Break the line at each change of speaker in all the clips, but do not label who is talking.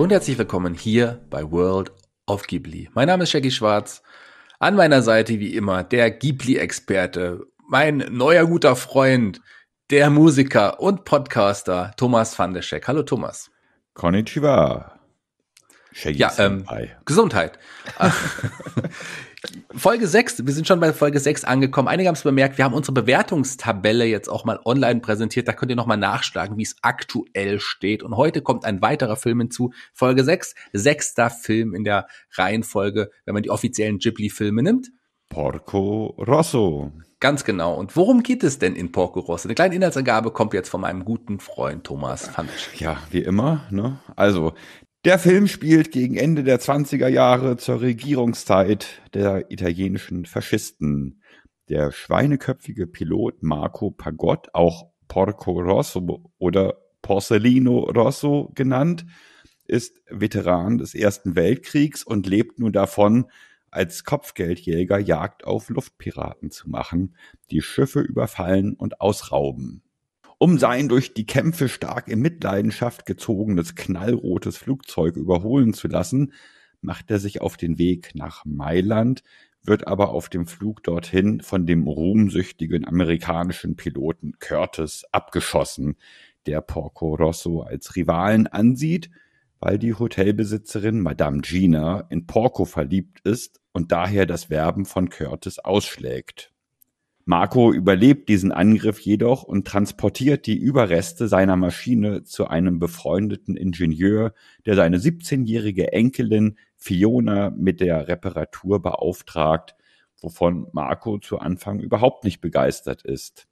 Hallo und herzlich willkommen hier bei World of Ghibli. Mein Name ist Shaggy Schwarz. An meiner Seite wie immer der Ghibli-Experte, mein neuer guter Freund, der Musiker und Podcaster Thomas van der Scheck. Hallo Thomas. Konnichiwa. Shaggy ja, ähm, Gesundheit. Folge 6, wir sind schon bei Folge 6 angekommen. Einige haben es bemerkt, wir haben unsere Bewertungstabelle jetzt auch mal online präsentiert. Da könnt ihr nochmal nachschlagen, wie es aktuell steht. Und heute kommt ein weiterer Film hinzu. Folge 6, sechster Film in der Reihenfolge, wenn man die offiziellen Ghibli-Filme nimmt. Porco Rosso. Ganz genau. Und worum geht es denn in Porco Rosso? Eine kleine Inhaltsangabe kommt jetzt von meinem guten Freund Thomas Fandisch. Ja, wie immer. Ne? Also, der Film spielt gegen Ende der 20er
Jahre zur Regierungszeit der italienischen Faschisten. Der schweineköpfige Pilot Marco Pagott, auch Porco Rosso oder Porcellino Rosso genannt, ist Veteran des Ersten Weltkriegs und lebt nun davon, als Kopfgeldjäger Jagd auf Luftpiraten zu machen, die Schiffe überfallen und ausrauben um sein durch die Kämpfe stark in Mitleidenschaft gezogenes knallrotes Flugzeug überholen zu lassen, macht er sich auf den Weg nach Mailand, wird aber auf dem Flug dorthin von dem ruhmsüchtigen amerikanischen Piloten Curtis abgeschossen, der Porco Rosso als Rivalen ansieht, weil die Hotelbesitzerin Madame Gina in Porco verliebt ist und daher das Werben von Curtis ausschlägt. Marco überlebt diesen Angriff jedoch und transportiert die Überreste seiner Maschine zu einem befreundeten Ingenieur, der seine 17-jährige Enkelin Fiona mit der Reparatur beauftragt, wovon Marco zu Anfang überhaupt nicht begeistert ist.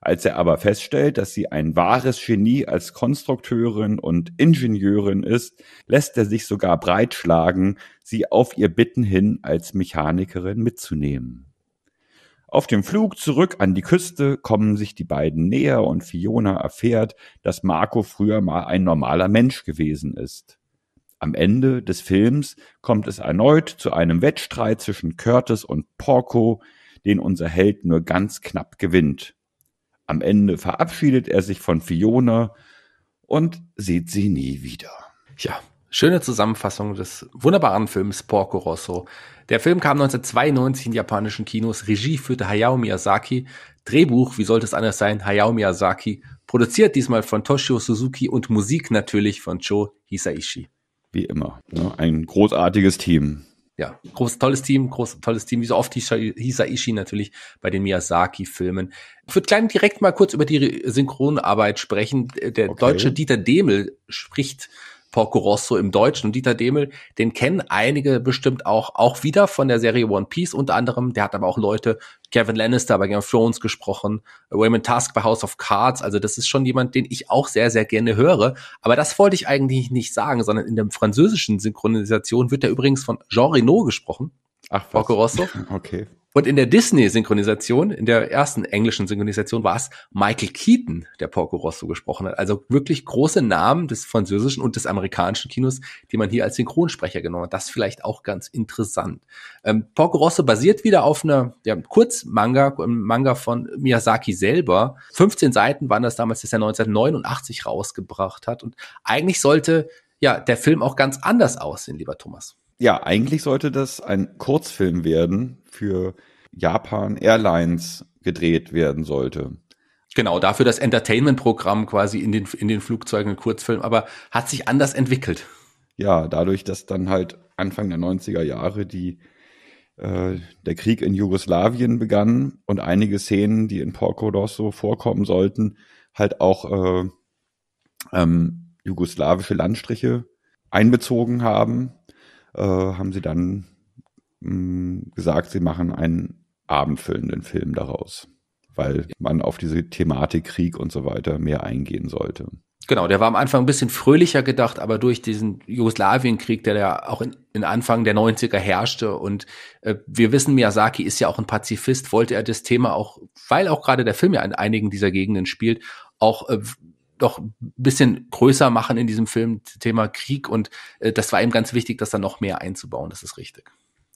Als er aber feststellt, dass sie ein wahres Genie als Konstrukteurin und Ingenieurin ist, lässt er sich sogar breitschlagen, sie auf ihr Bitten hin als Mechanikerin mitzunehmen. Auf dem Flug zurück an die Küste kommen sich die beiden näher und Fiona erfährt, dass Marco früher mal ein normaler Mensch gewesen ist. Am Ende des Films kommt es erneut zu einem Wettstreit zwischen Curtis und Porco, den unser Held nur ganz knapp gewinnt. Am Ende verabschiedet er sich von Fiona
und sieht sie nie wieder. Tja, Schöne Zusammenfassung des wunderbaren Films Porco Rosso. Der Film kam 1992 in japanischen Kinos. Regie führte Hayao Miyazaki. Drehbuch, wie sollte es anders sein, Hayao Miyazaki. Produziert diesmal von Toshio Suzuki und Musik natürlich von Joe Hisaishi. Wie immer. Ne? Ein großartiges Team. Ja, groß, tolles Team, groß, tolles Team, wie so oft Hisaishi natürlich bei den Miyazaki-Filmen. Ich würde gleich direkt mal kurz über die Synchronarbeit sprechen. Der okay. deutsche Dieter Demel spricht Porco Rosso im Deutschen. Und Dieter Demel, den kennen einige bestimmt auch, auch wieder von der Serie One Piece unter anderem. Der hat aber auch Leute, Kevin Lannister bei Game of Thrones gesprochen, Raymond Tusk bei House of Cards. Also das ist schon jemand, den ich auch sehr, sehr gerne höre. Aber das wollte ich eigentlich nicht sagen, sondern in der französischen Synchronisation wird er übrigens von Jean Reno gesprochen. Ach, was? Porco Rosso. Okay. Und in der Disney-Synchronisation, in der ersten englischen Synchronisation, war es Michael Keaton, der Porco Rosso gesprochen hat. Also wirklich große Namen des französischen und des amerikanischen Kinos, die man hier als Synchronsprecher genommen hat. Das vielleicht auch ganz interessant. Ähm, Porco Rosso basiert wieder auf einer ja, Kurzmanga, ähm, Manga von Miyazaki selber. 15 Seiten waren das damals, das er 1989 rausgebracht hat. Und eigentlich sollte ja der Film auch ganz anders aussehen, lieber Thomas ja,
eigentlich sollte das ein Kurzfilm werden für Japan Airlines
gedreht werden sollte. Genau, dafür das Entertainment-Programm quasi in den, in den Flugzeugen, Kurzfilm, aber hat sich anders entwickelt. Ja, dadurch, dass dann halt Anfang der
90er Jahre die, äh, der Krieg in Jugoslawien begann und einige Szenen, die in Porco Rosso vorkommen sollten, halt auch äh, ähm, jugoslawische Landstriche einbezogen haben äh, haben sie dann mh, hm, gesagt, sie machen einen abendfüllenden Film daraus, weil man auf diese Thematik Krieg und so weiter mehr eingehen sollte.
Genau, der war am Anfang ein bisschen fröhlicher gedacht, aber durch diesen Jugoslawienkrieg, der ja auch in, in Anfang der 90er herrschte und äh, wir wissen, Miyazaki ist ja auch ein Pazifist, wollte er das Thema auch, weil auch gerade der Film ja in einigen dieser Gegenden spielt, auch äh, doch ein bisschen größer machen in diesem Film, Thema Krieg. Und äh, das war ihm ganz wichtig, das dann noch mehr einzubauen. Das ist richtig.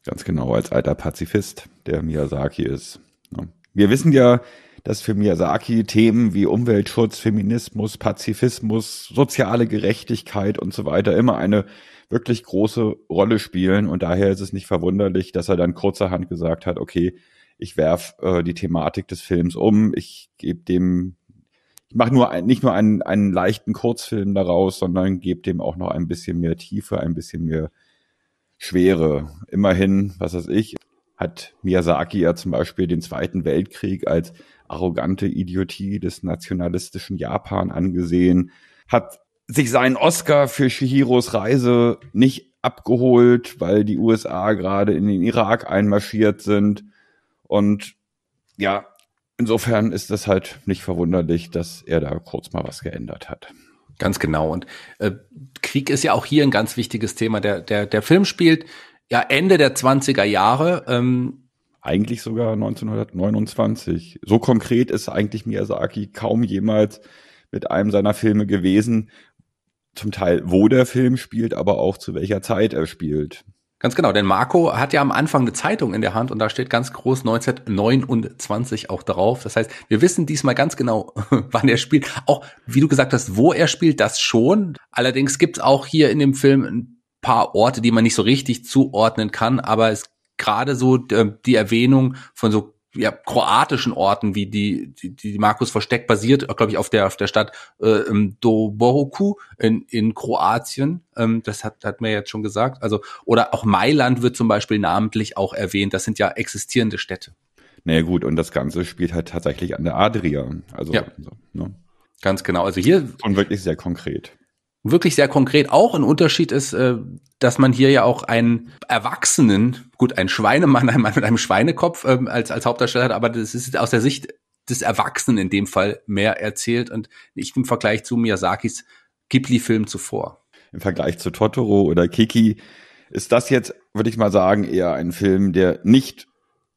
Ganz genau, als alter Pazifist, der Miyazaki ist. Ne? Wir wissen ja, dass für Miyazaki Themen wie Umweltschutz, Feminismus, Pazifismus, soziale Gerechtigkeit und so weiter immer eine wirklich große Rolle spielen. Und daher ist es nicht verwunderlich, dass er dann kurzerhand gesagt hat, okay, ich werf äh, die Thematik des Films um, ich gebe dem ich mache nur ein, nicht nur einen, einen leichten Kurzfilm daraus, sondern gebe dem auch noch ein bisschen mehr Tiefe, ein bisschen mehr Schwere. Immerhin, was weiß ich, hat Miyazaki ja zum Beispiel den Zweiten Weltkrieg als arrogante Idiotie des nationalistischen Japan angesehen, hat sich seinen Oscar für Shihiros Reise nicht abgeholt, weil die USA gerade in den Irak einmarschiert sind und ja,
insofern ist das halt nicht verwunderlich, dass er da kurz mal was geändert hat. Ganz genau. Und äh, Krieg ist ja auch hier ein ganz wichtiges Thema. Der, der, der Film spielt ja Ende der 20er Jahre. Ähm, eigentlich sogar 1929.
So konkret ist eigentlich Miyazaki kaum jemals mit einem seiner Filme gewesen. Zum
Teil, wo der Film spielt, aber auch zu welcher Zeit er spielt. Ganz genau, denn Marco hat ja am Anfang eine Zeitung in der Hand und da steht ganz groß 1929 auch drauf. Das heißt, wir wissen diesmal ganz genau, wann er spielt. Auch, wie du gesagt hast, wo er spielt, das schon. Allerdings gibt es auch hier in dem Film ein paar Orte, die man nicht so richtig zuordnen kann, aber es gerade so äh, die Erwähnung von so ja, kroatischen Orten, wie die, die, die Markus versteckt, basiert, glaube ich, auf der, auf der Stadt äh, Doboroku in, in Kroatien. Ähm, das hat, hat man jetzt schon gesagt. Also, oder auch Mailand wird zum Beispiel namentlich auch erwähnt. Das sind ja existierende Städte.
Naja, gut, und das Ganze
spielt halt tatsächlich an der Adria. Also, ja. So, ne? Ganz genau. Also hier. Und wirklich sehr konkret wirklich sehr konkret auch ein Unterschied ist, äh, dass man hier ja auch einen Erwachsenen, gut, einen Schweinemann, einen Mann mit einem Schweinekopf ähm, als, als Hauptdarsteller hat, aber das ist aus der Sicht des Erwachsenen in dem Fall mehr erzählt und nicht im Vergleich zu Miyazakis Ghibli-Film zuvor. Im
Vergleich zu Totoro oder
Kiki ist das jetzt,
würde ich mal sagen, eher ein Film, der nicht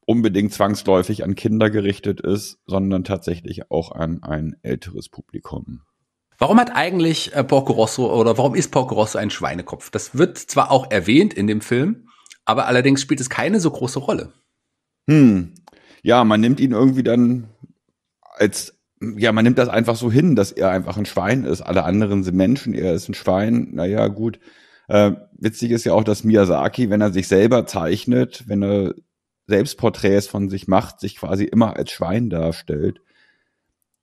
unbedingt zwangsläufig an Kinder gerichtet ist, sondern tatsächlich auch an ein älteres Publikum.
Warum hat eigentlich äh, Porco Rosso oder warum ist Porco Rosso ein Schweinekopf? Das wird zwar auch erwähnt in dem Film, aber allerdings spielt es keine so große Rolle.
Hm. Ja,
man nimmt ihn irgendwie
dann als, ja, man nimmt das einfach so hin, dass er einfach ein Schwein ist. Alle anderen sind Menschen, er ist ein Schwein. Naja, gut. Äh, witzig ist ja auch, dass Miyazaki, wenn er sich selber zeichnet, wenn er Selbstporträts von sich macht, sich quasi immer als Schwein darstellt.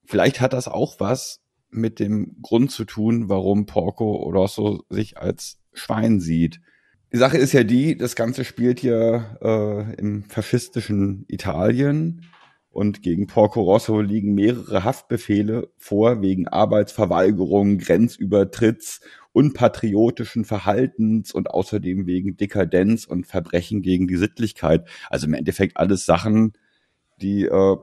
Vielleicht hat das auch was mit dem Grund zu tun, warum Porco Rosso sich als Schwein sieht. Die Sache ist ja die, das Ganze spielt hier äh, im faschistischen Italien und gegen Porco Rosso liegen mehrere Haftbefehle vor wegen Arbeitsverweigerung, Grenzübertritts, unpatriotischen Verhaltens und außerdem wegen Dekadenz und Verbrechen gegen die Sittlichkeit. Also im Endeffekt alles Sachen, die äh,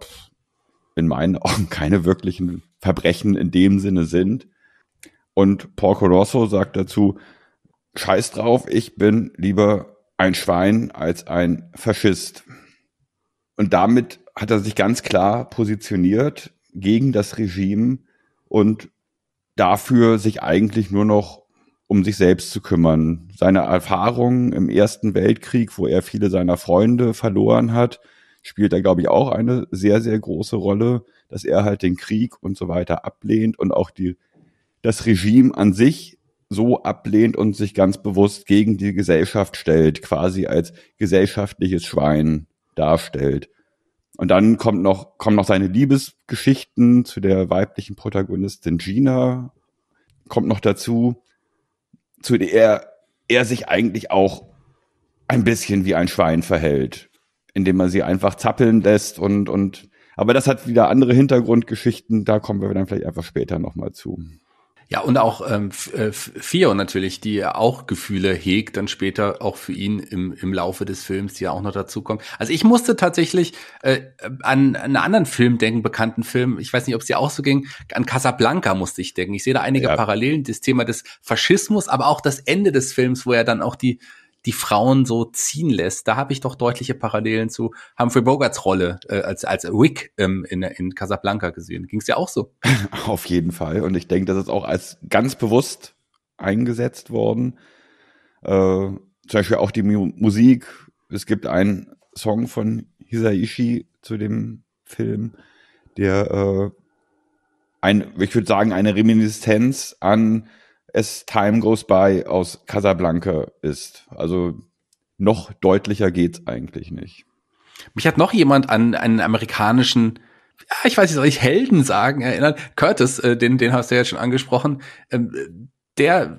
in meinen Augen keine wirklichen Verbrechen in dem Sinne sind. Und Paul Colosso sagt dazu, scheiß drauf, ich bin lieber ein Schwein als ein Faschist. Und damit hat er sich ganz klar positioniert gegen das Regime und dafür sich eigentlich nur noch um sich selbst zu kümmern. Seine Erfahrungen im Ersten Weltkrieg, wo er viele seiner Freunde verloren hat, spielt da, glaube ich, auch eine sehr, sehr große Rolle dass er halt den Krieg und so weiter ablehnt und auch die, das Regime an sich so ablehnt und sich ganz bewusst gegen die Gesellschaft stellt, quasi als gesellschaftliches Schwein darstellt. Und dann kommt noch, kommen noch seine Liebesgeschichten zu der weiblichen Protagonistin Gina, kommt noch dazu, zu der er er sich eigentlich auch ein bisschen wie ein Schwein verhält, indem er sie einfach zappeln lässt und, und aber das hat wieder andere Hintergrundgeschichten, da kommen wir dann vielleicht einfach später nochmal zu.
Ja, und auch ähm, äh, Theo natürlich, die auch Gefühle hegt, dann später auch für ihn im, im Laufe des Films, die ja auch noch dazukommen. Also ich musste tatsächlich äh, an, an einen anderen Film denken, bekannten Film, ich weiß nicht, ob es dir auch so ging, an Casablanca musste ich denken. Ich sehe da einige ja. Parallelen, das Thema des Faschismus, aber auch das Ende des Films, wo er dann auch die die Frauen so ziehen lässt. Da habe ich doch deutliche Parallelen zu Humphrey Bogarts Rolle äh, als, als Wick ähm, in, in Casablanca gesehen. Ging es ja auch so. Auf jeden Fall. Und ich denke, das ist auch als
ganz bewusst eingesetzt worden. Äh, zum Beispiel auch die Mu Musik. Es gibt einen Song von Hisaishi zu dem Film, der äh, ein, ich würde sagen, eine Reminiszenz an es Time Goes By aus Casablanca ist. Also
noch deutlicher geht's eigentlich nicht. Mich hat noch jemand an einen amerikanischen, ja, ich weiß nicht, soll ich Helden sagen, erinnert. Curtis, äh, den, den hast du ja jetzt schon angesprochen. Ähm, der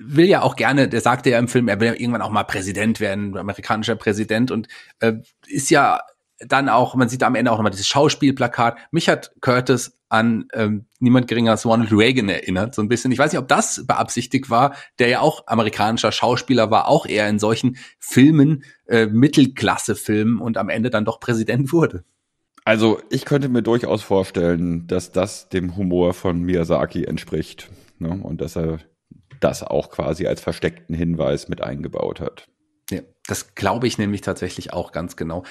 will ja auch gerne, der sagte ja im Film, er will ja irgendwann auch mal Präsident werden, amerikanischer Präsident und äh, ist ja dann auch, man sieht am Ende auch nochmal dieses Schauspielplakat. Mich hat Curtis an ähm, niemand geringer als Ronald Reagan erinnert, so ein bisschen. Ich weiß nicht, ob das beabsichtigt war, der ja auch amerikanischer Schauspieler war, auch eher in solchen Filmen, äh, Mittelklasse-Filmen und am Ende dann doch Präsident wurde. Also ich
könnte mir durchaus vorstellen, dass das dem Humor von Miyazaki entspricht ne? und
dass er das auch quasi als versteckten Hinweis mit eingebaut hat. Ja, das glaube ich nämlich tatsächlich auch ganz genau.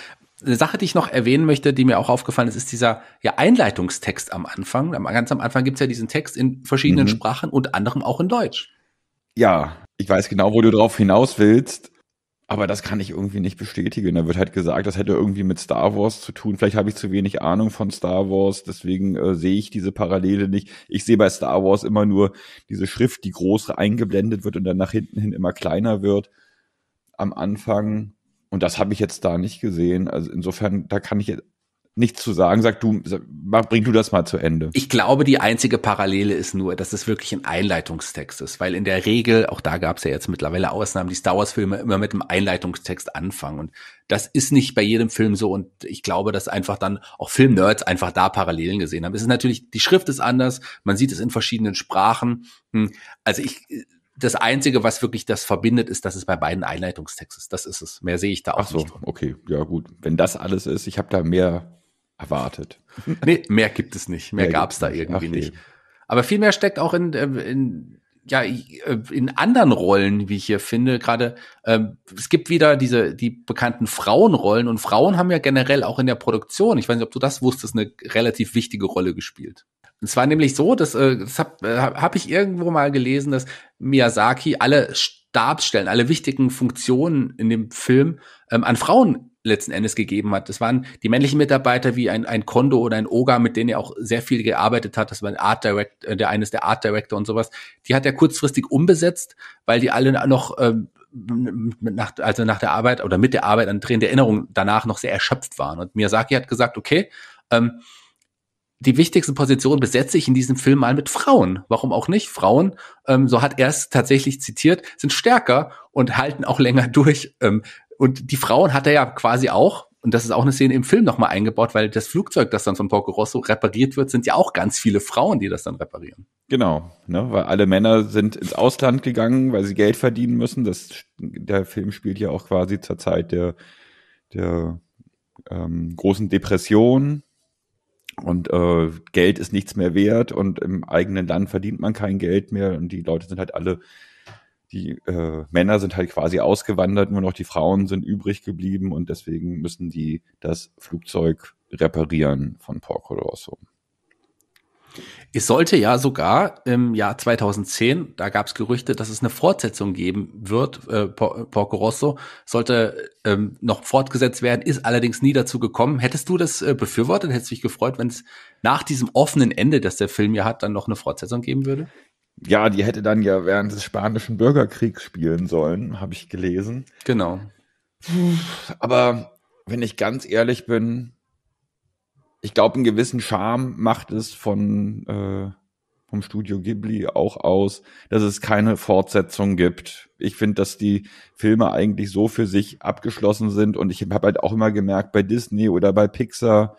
Eine Sache, die ich noch erwähnen möchte, die mir auch aufgefallen ist, ist dieser ja, Einleitungstext am Anfang. Ganz am Anfang gibt's ja diesen Text in verschiedenen mhm. Sprachen, unter anderem auch in Deutsch.
Ja, ich weiß genau, wo du drauf hinaus willst, aber das kann ich irgendwie nicht bestätigen. Da wird halt gesagt, das hätte irgendwie mit Star Wars zu tun. Vielleicht habe ich zu wenig Ahnung von Star Wars, deswegen äh, sehe ich diese Parallele nicht. Ich sehe bei Star Wars immer nur diese Schrift, die groß eingeblendet wird und dann nach hinten hin immer kleiner wird. Am Anfang und das habe ich jetzt da nicht gesehen. Also insofern, da kann ich nichts zu sagen. Sag
du, bring du das mal zu Ende. Ich glaube, die einzige Parallele ist nur, dass es wirklich ein Einleitungstext ist, weil in der Regel, auch da gab es ja jetzt mittlerweile Ausnahmen, die Star Wars-Filme immer mit einem Einleitungstext anfangen. Und das ist nicht bei jedem Film so. Und ich glaube, dass einfach dann auch Filmnerds einfach da Parallelen gesehen haben. Es ist natürlich, die Schrift ist anders, man sieht es in verschiedenen Sprachen. Hm, also ich das Einzige, was wirklich das verbindet, ist, dass es bei beiden Einleitungstext ist. Das ist es. Mehr sehe ich da auch Ach so, nicht. Okay, ja gut. Wenn das alles ist, ich habe da mehr erwartet. nee, mehr gibt es nicht. Mehr, mehr gab es da irgendwie nicht. Nee. Aber viel mehr steckt auch in, äh, in ja, äh, in anderen Rollen, wie ich hier finde, gerade ähm, es gibt wieder diese die bekannten Frauenrollen und Frauen haben ja generell auch in der Produktion, ich weiß nicht, ob du das wusstest, eine relativ wichtige Rolle gespielt. Es war nämlich so, dass äh, das habe äh, hab ich irgendwo mal gelesen, dass Miyazaki alle Stabsstellen, alle wichtigen Funktionen in dem Film ähm, an Frauen letzten Endes gegeben hat. Das waren die männlichen Mitarbeiter wie ein, ein Kondo oder ein Oga, mit denen er auch sehr viel gearbeitet hat. Das war ein Art Direct, äh, der eines der Art Director und sowas. Die hat er kurzfristig umbesetzt, weil die alle noch ähm, nach, also nach der Arbeit oder mit der Arbeit an drehende Erinnerung danach noch sehr erschöpft waren. Und Miyazaki hat gesagt, okay, ähm, die wichtigsten Positionen besetze ich in diesem Film mal mit Frauen. Warum auch nicht? Frauen, ähm, so hat er es tatsächlich zitiert, sind stärker und halten auch länger durch. Ähm, und die Frauen hat er ja quasi auch, und das ist auch eine Szene im Film nochmal eingebaut, weil das Flugzeug, das dann von Porco Rosso repariert wird, sind ja auch ganz viele Frauen, die das dann reparieren. Genau, ne, weil alle
Männer sind ins Ausland gegangen, weil sie Geld verdienen müssen. Das, der Film spielt ja auch quasi zur Zeit der, der ähm, großen Depression und äh, Geld ist nichts mehr wert und im eigenen Land verdient man kein Geld mehr und die Leute sind halt alle, die äh, Männer sind halt quasi ausgewandert, nur noch die Frauen sind übrig geblieben und deswegen müssen die das Flugzeug reparieren von
Porco Rosso. Es sollte ja sogar im Jahr 2010, da gab es Gerüchte, dass es eine Fortsetzung geben wird. Äh, äh, Porco Rosso sollte ähm, noch fortgesetzt werden, ist allerdings nie dazu gekommen. Hättest du das äh, befürwortet? Hättest du dich gefreut, wenn es nach diesem offenen Ende, das der Film ja hat, dann noch eine Fortsetzung geben würde? Ja, die hätte dann ja während des spanischen Bürgerkriegs spielen sollen, habe ich gelesen. Genau.
Aber wenn ich ganz ehrlich bin, ich glaube, einen gewissen Charme macht es von äh, vom Studio Ghibli auch aus, dass es keine Fortsetzung gibt. Ich finde, dass die Filme eigentlich so für sich abgeschlossen sind und ich habe halt auch immer gemerkt, bei Disney oder bei Pixar,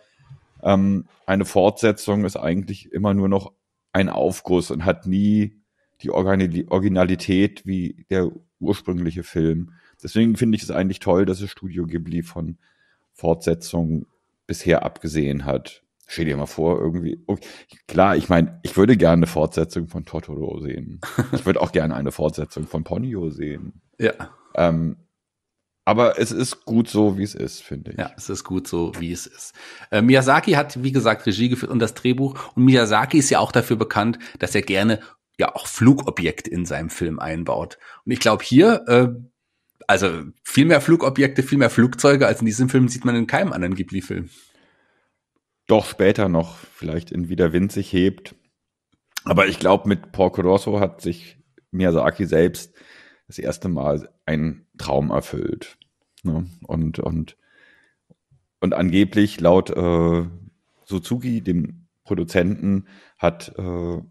ähm, eine Fortsetzung ist eigentlich immer nur noch ein Aufguss und hat nie die Originalität wie der ursprüngliche Film. Deswegen finde ich es eigentlich toll, dass es Studio Ghibli von Fortsetzungen bisher abgesehen hat. Stell dir mal vor, irgendwie. Okay. Klar, ich meine, ich würde gerne eine Fortsetzung von Totoro sehen. ich würde auch gerne eine Fortsetzung von Ponyo sehen. Ja. Ähm, aber
es ist gut so, wie es ist, finde ich. Ja, es ist gut so, wie es ist. Äh, Miyazaki hat, wie gesagt, Regie geführt und das Drehbuch. Und Miyazaki ist ja auch dafür bekannt, dass er gerne ja auch Flugobjekt in seinem Film einbaut. Und ich glaube, hier äh, also viel mehr Flugobjekte, viel mehr Flugzeuge als in diesem Film sieht man in keinem anderen Ghibli-Film. Doch
später noch, vielleicht in Wieder Wind sich hebt. Aber ich glaube, mit Porco Rosso hat sich Miyazaki selbst das erste Mal einen Traum erfüllt. Ne? Und, und, und angeblich laut äh, Suzuki, dem Produzenten, hat äh,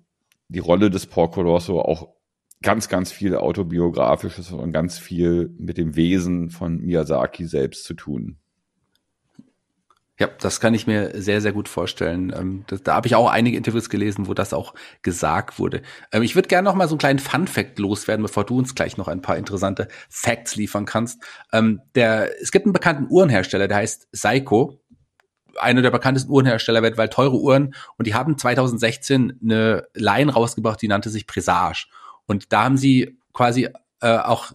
die Rolle des Porco Rosso auch ganz, ganz viel autobiografisches und ganz viel mit dem Wesen von Miyazaki selbst zu tun.
Ja, das kann ich mir sehr, sehr gut vorstellen. Ähm, das, da habe ich auch einige Interviews gelesen, wo das auch gesagt wurde. Ähm, ich würde gerne noch mal so einen kleinen Fun-Fact loswerden, bevor du uns gleich noch ein paar interessante Facts liefern kannst. Ähm, der, es gibt einen bekannten Uhrenhersteller, der heißt Seiko. Einer der bekanntesten Uhrenhersteller weltweit, teure Uhren. Und die haben 2016 eine Line rausgebracht, die nannte sich Presage. Und da haben sie quasi äh, auch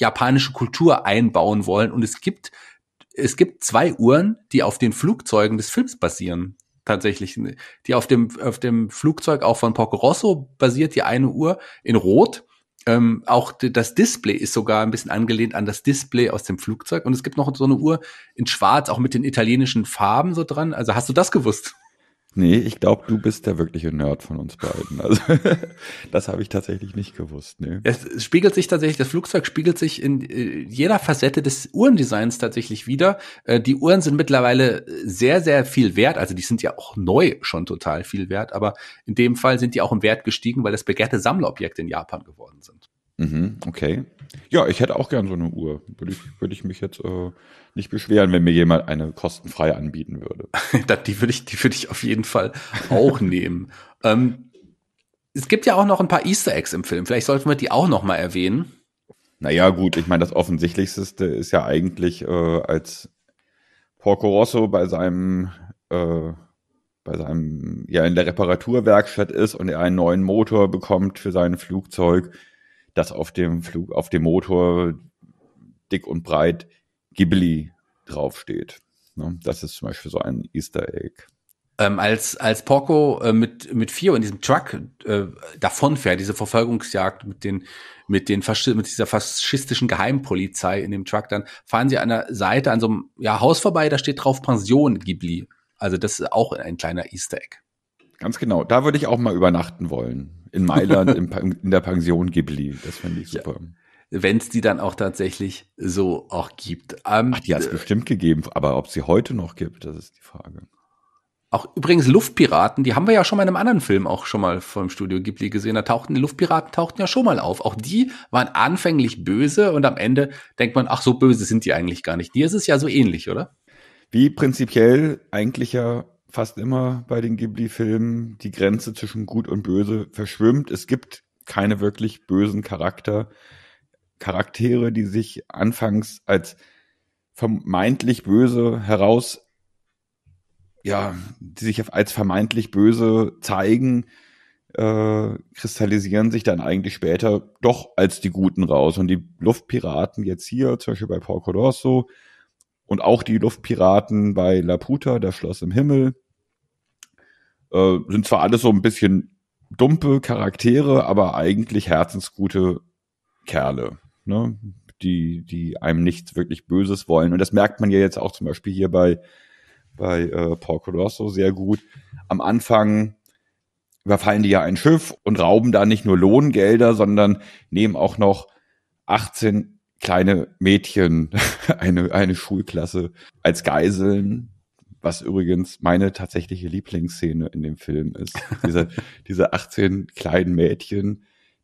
japanische Kultur einbauen wollen. Und es gibt, es gibt zwei Uhren, die auf den Flugzeugen des Films basieren. Tatsächlich, die auf dem, auf dem Flugzeug auch von Porco Rosso basiert, die eine Uhr in Rot. Ähm, auch das Display ist sogar ein bisschen angelehnt an das Display aus dem Flugzeug. Und es gibt noch so eine Uhr in Schwarz, auch mit den italienischen Farben so dran. Also hast du das gewusst?
Nee, ich glaube, du bist der wirkliche Nerd von uns beiden. Also, das habe ich tatsächlich
nicht gewusst. Nee. Es spiegelt sich tatsächlich, das Flugzeug spiegelt sich in äh, jeder Facette des Uhrendesigns tatsächlich wieder. Äh, die Uhren sind mittlerweile äh, sehr, sehr viel wert. Also, die sind ja auch neu schon total viel wert. Aber in dem Fall sind die auch im Wert gestiegen, weil das begehrte Sammlerobjekte in Japan geworden sind.
Mhm, okay. Ja, ich hätte auch gern so eine Uhr. Würde ich, würde ich mich jetzt äh, nicht beschweren, wenn mir jemand eine kostenfrei anbieten würde. die, würde ich, die würde
ich auf jeden Fall auch nehmen. Ähm, es gibt ja auch noch ein paar Easter Eggs im Film. Vielleicht sollten wir die auch noch mal erwähnen. Naja, gut, ich meine, das Offensichtlichste ist ja
eigentlich, äh, als Porco Rosso bei seinem, äh, bei seinem, ja, in der Reparaturwerkstatt ist und er einen neuen Motor bekommt für sein Flugzeug, dass auf dem Flug, auf dem Motor dick und breit Ghibli
draufsteht. Ne? Das ist zum Beispiel so ein Easter Egg. Ähm, als, als Porco äh, mit, mit Fio in diesem Truck äh, davonfährt, diese Verfolgungsjagd mit den, mit den Faschi mit dieser faschistischen Geheimpolizei in dem Truck, dann fahren sie an der Seite an so einem ja, Haus vorbei, da steht drauf Pension Ghibli. Also das ist auch ein kleiner Easter Egg. Ganz genau. Da würde ich auch mal übernachten wollen in Mailand im, in der
Pension Ghibli. Das fände ich super. Ja wenn es die dann auch tatsächlich so auch gibt.
Ähm, Ach, die hat es äh, bestimmt gegeben, aber ob sie heute noch gibt, das ist die Frage. Auch übrigens Luftpiraten, die haben wir ja schon mal in einem anderen Film auch schon mal vom Studio Ghibli gesehen. Da tauchten die Luftpiraten tauchten ja schon mal auf. Auch die waren anfänglich böse und am Ende denkt man, ach so böse sind die eigentlich gar nicht. Die ist es ja so ähnlich, oder? Wie prinzipiell eigentlich ja fast
immer bei den Ghibli-Filmen die Grenze zwischen Gut und Böse verschwimmt. Es gibt keine wirklich bösen Charakter. Charaktere, die sich anfangs als vermeintlich böse heraus, ja, die sich als vermeintlich böse zeigen, äh, kristallisieren sich dann eigentlich später doch als die Guten raus. Und die Luftpiraten jetzt hier, zum Beispiel bei Porco Rosso, und auch die Luftpiraten bei Laputa, der Schloss im Himmel, äh, sind zwar alles so ein bisschen dumpe Charaktere, aber eigentlich herzensgute Kerle, ne? die, die einem nichts wirklich Böses wollen. Und das merkt man ja jetzt auch zum Beispiel hier bei, bei äh, Paul Colosso sehr gut. Am Anfang überfallen die ja ein Schiff und rauben da nicht nur Lohngelder, sondern nehmen auch noch 18 kleine Mädchen, eine, eine Schulklasse als Geiseln, was übrigens meine tatsächliche Lieblingsszene in dem Film ist. diese, diese 18 kleinen Mädchen,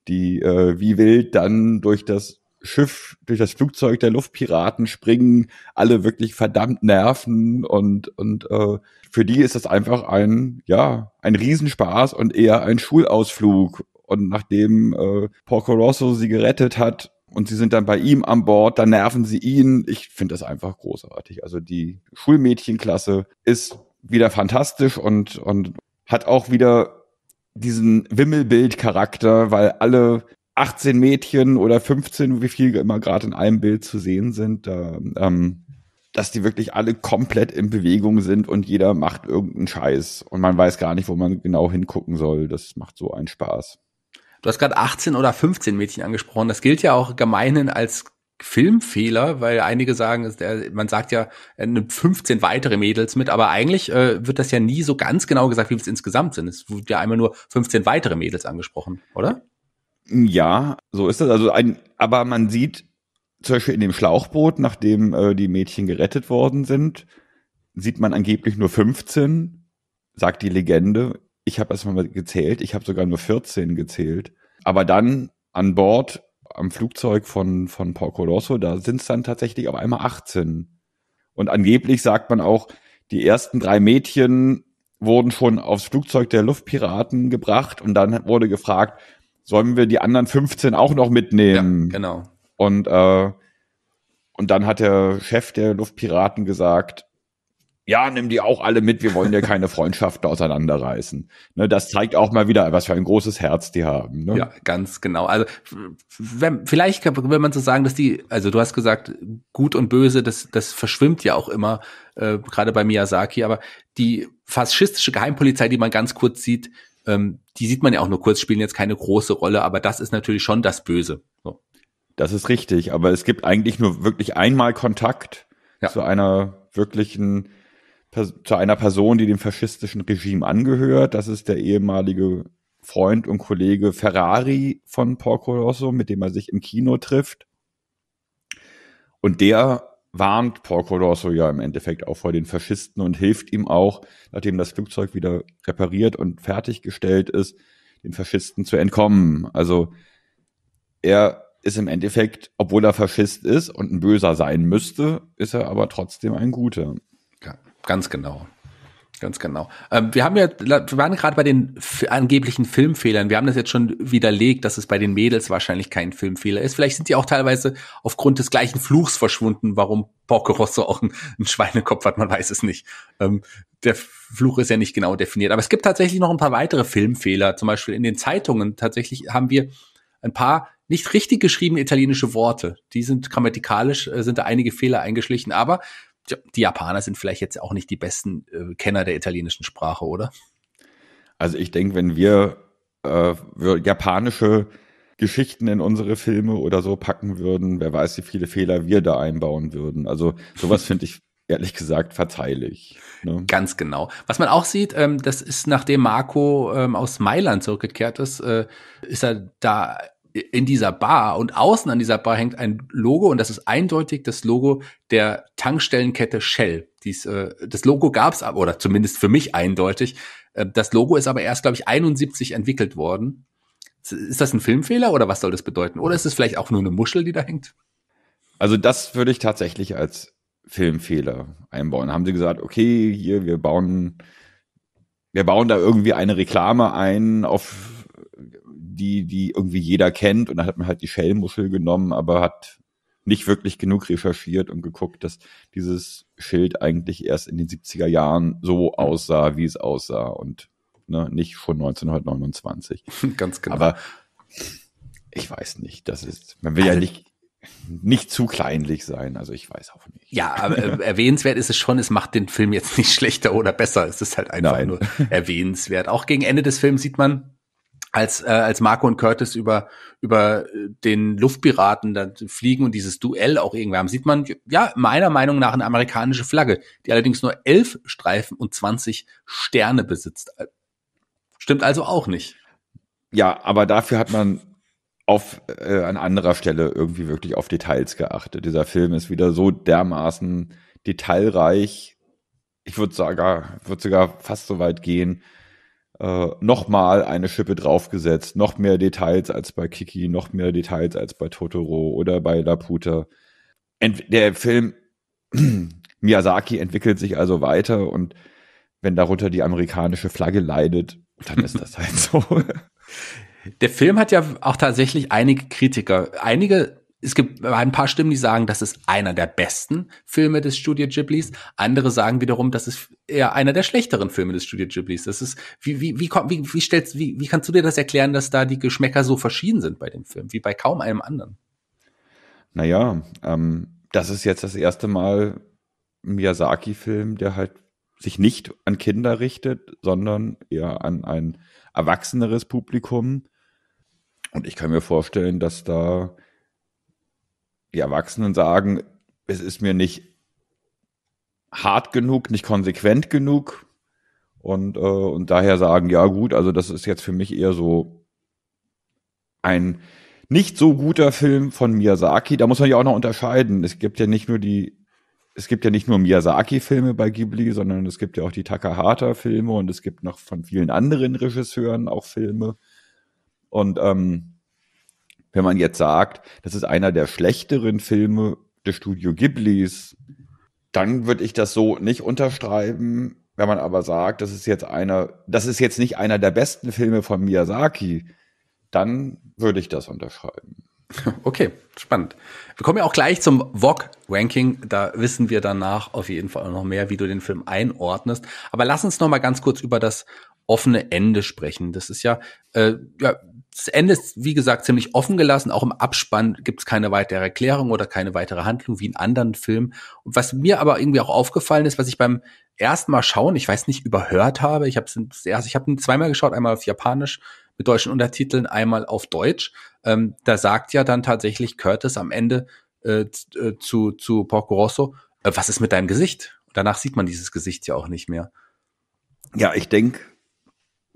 die äh, wie wild dann durch das Schiff, durch das Flugzeug der Luftpiraten springen, alle wirklich verdammt nerven und, und äh, für die ist das einfach ein, ja, ein Riesenspaß und eher ein Schulausflug. Und nachdem äh, Porco Rosso sie gerettet hat, und sie sind dann bei ihm an Bord, dann nerven sie ihn. Ich finde das einfach großartig. Also die Schulmädchenklasse ist wieder fantastisch und, und hat auch wieder diesen Wimmelbildcharakter, weil alle 18 Mädchen oder 15, wie viel immer gerade in einem Bild zu sehen sind, da, ähm, dass die wirklich alle komplett in Bewegung sind und jeder macht irgendeinen Scheiß und man weiß gar nicht, wo man genau hingucken soll. Das macht so einen Spaß.
Du hast gerade 18 oder 15 Mädchen angesprochen. Das gilt ja auch gemeinhin als Filmfehler, weil einige sagen, man sagt ja 15 weitere Mädels mit, aber eigentlich äh, wird das ja nie so ganz genau gesagt, wie es insgesamt sind. Es wird ja einmal nur 15 weitere Mädels angesprochen, oder? Ja, so ist das. Also ein, aber man sieht zum Beispiel in dem Schlauchboot, nachdem
äh, die Mädchen gerettet worden sind, sieht man angeblich nur 15, sagt die Legende. Ich habe erstmal gezählt, ich habe sogar nur 14 gezählt. Aber dann an Bord am Flugzeug von, von Paul Colosso, da sind es dann tatsächlich auf einmal 18. Und angeblich sagt man auch, die ersten drei Mädchen wurden schon aufs Flugzeug der Luftpiraten gebracht und dann wurde gefragt, sollen wir die anderen 15 auch noch mitnehmen? Ja, genau. Und, äh, und dann hat der Chef der Luftpiraten gesagt, ja, nimm die auch alle mit, wir wollen dir keine Freundschaften
auseinanderreißen. Ne, das zeigt auch mal wieder, was für ein großes Herz die haben. Ne? Ja, ganz genau. Also wenn, vielleicht will man so sagen, dass die, also du hast gesagt, gut und böse, das, das verschwimmt ja auch immer, äh, gerade bei Miyazaki, aber die faschistische Geheimpolizei, die man ganz kurz sieht, ähm, die sieht man ja auch nur kurz, spielen jetzt keine große Rolle, aber das ist natürlich schon das Böse. So. Das ist richtig, aber es gibt eigentlich nur wirklich einmal Kontakt
ja. zu einer wirklichen zu einer Person, die dem faschistischen Regime angehört. Das ist der ehemalige Freund und Kollege Ferrari von Paul Colosso, mit dem er sich im Kino trifft. Und der warnt Paul Colosso ja im Endeffekt auch vor den Faschisten und hilft ihm auch, nachdem das Flugzeug wieder repariert und fertiggestellt ist, den Faschisten zu entkommen. Also er ist im Endeffekt, obwohl er Faschist ist und ein Böser sein müsste,
ist er aber trotzdem ein Guter ganz genau. Ganz genau. Ähm, wir haben ja, wir waren gerade bei den angeblichen Filmfehlern. Wir haben das jetzt schon widerlegt, dass es bei den Mädels wahrscheinlich kein Filmfehler ist. Vielleicht sind die auch teilweise aufgrund des gleichen Fluchs verschwunden, warum Porco Rosso auch einen, Schweinekopf hat, man weiß es nicht. Ähm, der Fluch ist ja nicht genau definiert. Aber es gibt tatsächlich noch ein paar weitere Filmfehler. Zum Beispiel in den Zeitungen tatsächlich haben wir ein paar nicht richtig geschriebene italienische Worte. Die sind grammatikalisch, äh, sind da einige Fehler eingeschlichen. Aber die Japaner sind vielleicht jetzt auch nicht die besten äh, Kenner der italienischen Sprache, oder?
Also ich denke, wenn wir, äh, wir japanische Geschichten in unsere Filme oder so packen würden, wer weiß, wie viele Fehler wir da einbauen würden.
Also sowas finde ich ehrlich gesagt verteilig. Ne? Ganz genau. Was man auch sieht, ähm, das ist nachdem Marco ähm, aus Mailand zurückgekehrt ist, äh, ist er da in dieser Bar und außen an dieser Bar hängt ein Logo und das ist eindeutig das Logo der Tankstellenkette Shell. Dies, äh, das Logo gab es aber, oder zumindest für mich eindeutig. Äh, das Logo ist aber erst, glaube ich, 71 entwickelt worden. Ist das ein Filmfehler oder was soll das bedeuten? Oder ist es vielleicht auch nur eine Muschel, die da hängt? Also das würde ich tatsächlich
als Filmfehler einbauen. Haben sie gesagt, okay, hier, wir bauen, wir bauen da irgendwie eine Reklame ein auf die, die irgendwie jeder kennt. Und dann hat man halt die Schellmuschel genommen, aber hat nicht wirklich genug recherchiert und geguckt, dass dieses Schild eigentlich erst in den 70er Jahren so aussah, wie es aussah und ne, nicht schon 1929. Ganz genau. Aber
ich weiß nicht, das ist, man will also, ja nicht, nicht zu kleinlich sein, also ich weiß auch nicht. Ja, aber äh, erwähnenswert ist es schon, es macht den Film jetzt nicht schlechter oder besser, es ist halt einfach Nein. nur erwähnenswert. Auch gegen Ende des Films sieht man, als, äh, als Marco und Curtis über, über äh, den Luftpiraten dann fliegen und dieses Duell auch irgendwann haben, sieht man, ja, meiner Meinung nach eine amerikanische Flagge, die allerdings nur elf Streifen und 20 Sterne besitzt. Äh, stimmt also auch nicht. Ja, aber dafür hat man
auf, äh, an anderer Stelle irgendwie wirklich auf Details geachtet. Dieser Film ist wieder so dermaßen detailreich. Ich würde sogar, würde sogar fast so weit gehen, äh, nochmal eine Schippe draufgesetzt, noch mehr Details als bei Kiki, noch mehr Details als bei Totoro oder bei Laputa. Ent der Film Miyazaki entwickelt sich also weiter und wenn darunter die amerikanische Flagge leidet, dann ist das halt so.
Der Film hat ja auch tatsächlich einige Kritiker. Einige es gibt ein paar Stimmen, die sagen, das ist einer der besten Filme des Studio Ghiblis. Andere sagen wiederum, das ist eher einer der schlechteren Filme des Studio Ghiblis. Das ist, wie, wie, wie, wie, wie stellst, wie, wie kannst du dir das erklären, dass da die Geschmäcker so verschieden sind bei dem Film, wie bei kaum einem anderen?
Naja, ähm, das ist jetzt das erste Mal Miyazaki-Film, der halt sich nicht an Kinder richtet, sondern eher an ein erwachseneres Publikum. Und ich kann mir vorstellen, dass da die Erwachsenen sagen, es ist mir nicht hart genug, nicht konsequent genug und, äh, und daher sagen, ja gut, also das ist jetzt für mich eher so ein nicht so guter Film von Miyazaki. Da muss man ja auch noch unterscheiden. Es gibt ja nicht nur die, es gibt ja nicht nur Miyazaki-Filme bei Ghibli, sondern es gibt ja auch die Takahata-Filme und es gibt noch von vielen anderen Regisseuren auch Filme. Und ähm, wenn man jetzt sagt, das ist einer der schlechteren Filme des Studio Ghiblis, dann würde ich das so nicht unterschreiben. Wenn man aber sagt, das ist jetzt einer, das ist jetzt nicht einer der besten Filme von Miyazaki, dann würde ich das
unterschreiben. Okay, spannend. Wir kommen ja auch gleich zum VOG-Ranking. Da wissen wir danach auf jeden Fall noch mehr, wie du den Film einordnest. Aber lass uns noch mal ganz kurz über das offene Ende sprechen. Das ist ja, äh, ja das Ende ist, wie gesagt, ziemlich offen gelassen. Auch im Abspann gibt es keine weitere Erklärung oder keine weitere Handlung wie in anderen Filmen. Und was mir aber irgendwie auch aufgefallen ist, was ich beim ersten Mal schauen, ich weiß nicht, überhört habe. Ich habe es also ich habe ihn zweimal geschaut, einmal auf Japanisch mit deutschen Untertiteln, einmal auf Deutsch. Ähm, da sagt ja dann tatsächlich Curtis am Ende äh, äh zu, zu Porco Rosso, äh, was ist mit deinem Gesicht? danach sieht man dieses Gesicht ja auch nicht mehr. Ja, ich denke,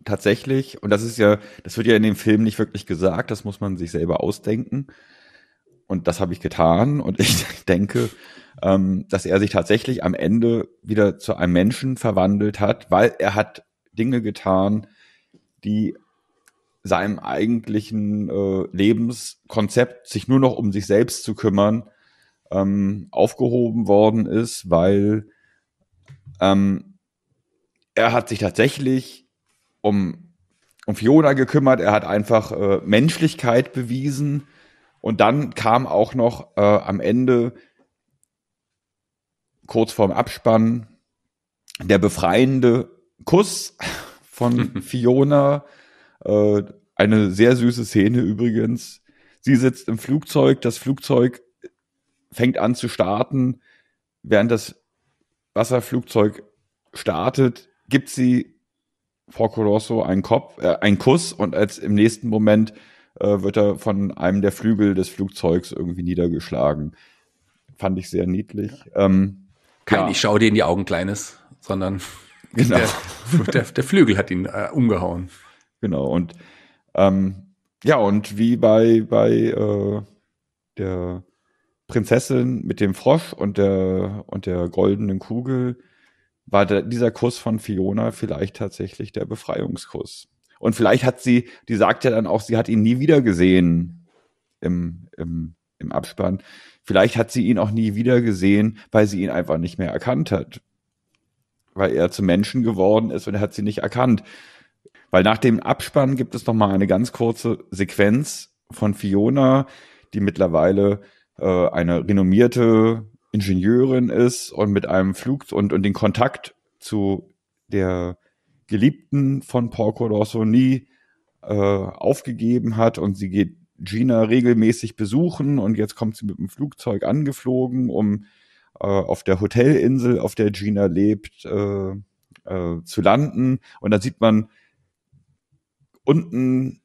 tatsächlich, und das ist ja, das wird ja in dem Film nicht wirklich gesagt, das muss man sich selber ausdenken. Und das habe ich getan. Und ich denke, ähm, dass er sich tatsächlich am Ende wieder zu einem Menschen verwandelt hat, weil er hat Dinge getan, die seinem eigentlichen äh, Lebenskonzept, sich nur noch um sich selbst zu kümmern, ähm, aufgehoben worden ist, weil ähm, er hat sich tatsächlich um, um Fiona gekümmert, er hat einfach äh, Menschlichkeit bewiesen. Und dann kam auch noch äh, am Ende, kurz vorm Abspann, der befreiende Kuss von Fiona. Äh, eine sehr süße Szene übrigens. Sie sitzt im Flugzeug, das Flugzeug fängt an zu starten. Während das Wasserflugzeug startet, gibt sie vor Colosso einen, Kopf, äh, einen Kuss und als im nächsten Moment äh, wird er von einem der Flügel des Flugzeugs irgendwie niedergeschlagen. Fand ich sehr niedlich. Ähm, Kein, ja. ich schaue dir in die Augen, Kleines, sondern genau. der, der, der, Flügel hat ihn äh, umgehauen. Genau, und ähm, ja, und wie bei, bei äh, der Prinzessin mit dem Frosch und der, und der goldenen Kugel war der, dieser Kuss von Fiona vielleicht tatsächlich der Befreiungskuss. Und vielleicht hat sie, die sagt ja dann auch, sie hat ihn nie wieder gesehen im, im, im Abspann. Vielleicht hat sie ihn auch nie wieder gesehen, weil sie ihn einfach nicht mehr erkannt hat. Weil er zu Menschen geworden ist und er hat sie nicht erkannt. Weil nach dem Abspann gibt es nochmal eine ganz kurze Sequenz von Fiona, die mittlerweile äh, eine renommierte Ingenieurin ist und mit einem Flug und, und den Kontakt zu der Geliebten von Porco Rosso nie äh, aufgegeben hat und sie geht Gina regelmäßig besuchen und jetzt kommt sie mit dem Flugzeug angeflogen, um äh, auf der Hotelinsel, auf der Gina lebt, äh, äh, zu landen. Und da sieht man unten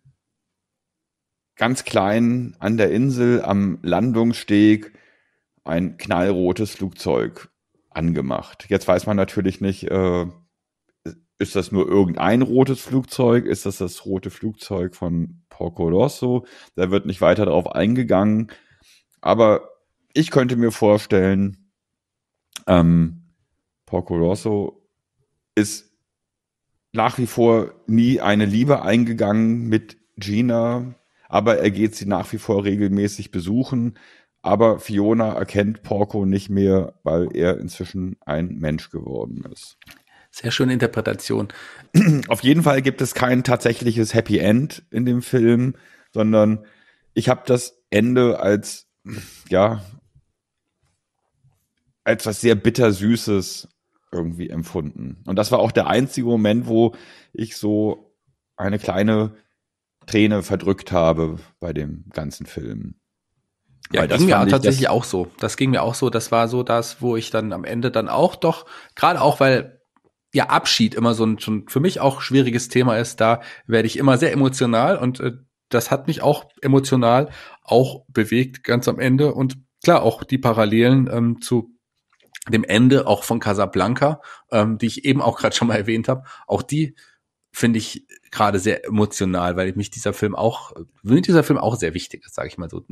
ganz klein an der Insel am Landungssteg ein knallrotes Flugzeug angemacht. Jetzt weiß man natürlich nicht, äh, ist das nur irgendein rotes Flugzeug? Ist das das rote Flugzeug von Porco Rosso? Da wird nicht weiter darauf eingegangen. Aber ich könnte mir vorstellen, ähm, Porco Rosso ist nach wie vor nie eine Liebe eingegangen mit Gina, aber er geht sie nach wie vor regelmäßig besuchen. Aber Fiona erkennt Porco nicht mehr, weil er inzwischen ein Mensch geworden ist.
Sehr schöne Interpretation.
Auf jeden Fall gibt es kein tatsächliches Happy End in dem Film, sondern ich habe das Ende als, ja, als was sehr bittersüßes irgendwie empfunden. Und das war auch der einzige Moment, wo ich so eine kleine Träne verdrückt habe bei dem ganzen Film.
Ja, Weil das ging mir auch tatsächlich auch so. Das ging mir auch so. Das war so das, wo ich dann am Ende dann auch doch, gerade auch, weil ja Abschied immer so ein schon für mich auch schwieriges Thema ist, da werde ich immer sehr emotional und äh, das hat mich auch emotional auch bewegt ganz am Ende und klar auch die Parallelen ähm, zu dem Ende auch von Casablanca, ähm, die ich eben auch gerade schon mal erwähnt habe, auch die finde ich gerade sehr emotional, weil mich dieser Film auch, mir dieser Film auch sehr wichtig ist, sage ich mal so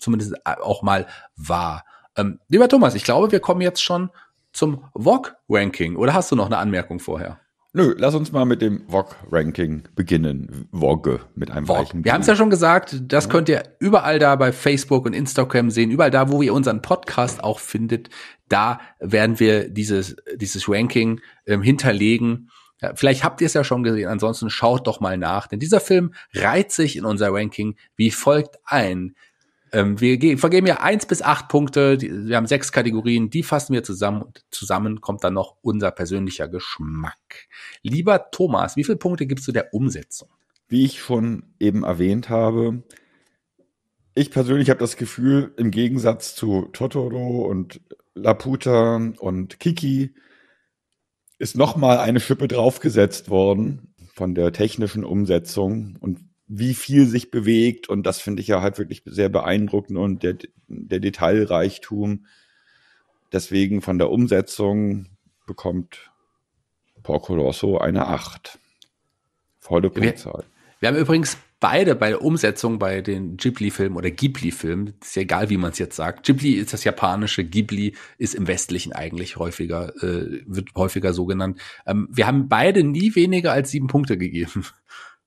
zumindest äh, auch mal wahr. Ähm, lieber Thomas, ich glaube, wir kommen jetzt schon zum VOG-Ranking. Oder hast du noch eine Anmerkung vorher? Nö, lass uns mal mit dem VOG-Ranking beginnen. VOG mit einem VOG. Wir haben es ja schon gesagt, das ja. könnt ihr überall da bei Facebook und Instagram sehen. Überall da, wo ihr unseren Podcast auch findet, da werden wir dieses, dieses Ranking ähm, hinterlegen. Ja, vielleicht habt ihr es ja schon gesehen, ansonsten schaut doch mal nach. Denn dieser Film reiht sich in unser Ranking wie folgt ein. Ähm, wir vergeben ja eins bis acht Punkte. wir haben sechs Kategorien. Die fassen wir zusammen. Und zusammen kommt dann noch unser persönlicher Geschmack. Lieber Thomas, wie viele Punkte gibst du der Umsetzung? Wie ich schon eben erwähnt habe,
ich persönlich habe das Gefühl, im Gegensatz zu Totoro und Laputa und Kiki ist nochmal eine Schippe draufgesetzt worden von der technischen Umsetzung und wie viel sich bewegt. Und das finde ich ja halt wirklich sehr beeindruckend und der, der Detailreichtum. Deswegen von der Umsetzung bekommt Porco Rosso eine 8.
Volle Punktzahl. Wir, wir haben übrigens beide bei der Umsetzung bei den Ghibli-Filmen oder Ghibli-Filmen, ist ja egal, wie man es jetzt sagt. Ghibli ist das japanische, Ghibli ist im Westlichen eigentlich häufiger, äh, wird häufiger so genannt. Ähm, wir haben beide nie weniger als sieben Punkte gegeben.